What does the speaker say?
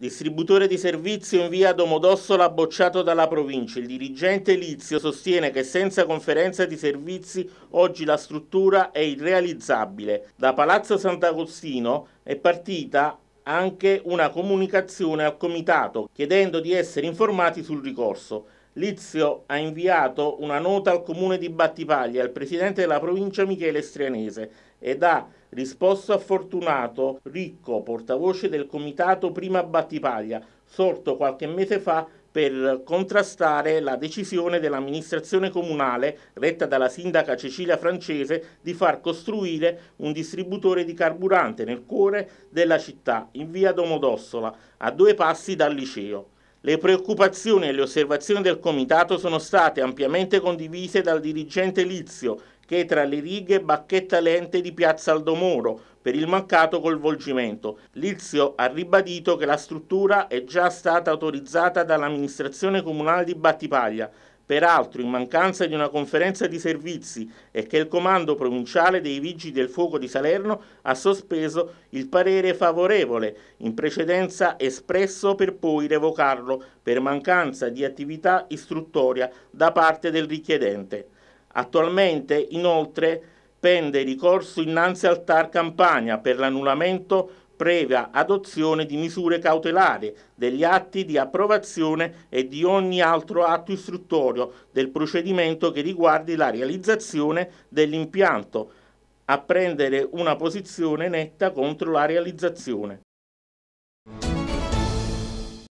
Distributore di servizio in via Domodossola bocciato dalla provincia. Il dirigente Lizio sostiene che senza conferenza di servizi oggi la struttura è irrealizzabile. Da Palazzo Sant'Agostino è partita anche una comunicazione al comitato chiedendo di essere informati sul ricorso. Lizio ha inviato una nota al comune di Battipaglia, al presidente della provincia Michele Strianese ed ha Risposta a Fortunato, ricco portavoce del comitato Prima Battipaglia, sorto qualche mese fa per contrastare la decisione dell'amministrazione comunale, retta dalla sindaca Cecilia Francese, di far costruire un distributore di carburante nel cuore della città, in via Domodossola, a due passi dal liceo. Le preoccupazioni e le osservazioni del Comitato sono state ampiamente condivise dal dirigente Lizio, che tra le righe bacchetta l'ente di Piazza Aldomoro per il mancato coinvolgimento. Lizio ha ribadito che la struttura è già stata autorizzata dall'amministrazione comunale di Battipaglia, Peraltro, in mancanza di una conferenza di servizi e che il comando provinciale dei Vigili del Fuoco di Salerno ha sospeso il parere favorevole, in precedenza espresso per poi revocarlo per mancanza di attività istruttoria da parte del richiedente. Attualmente, inoltre, pende ricorso innanzi al TAR Campania per l'annullamento previa adozione di misure cautelari, degli atti di approvazione e di ogni altro atto istruttorio del procedimento che riguardi la realizzazione dell'impianto, a prendere una posizione netta contro la realizzazione.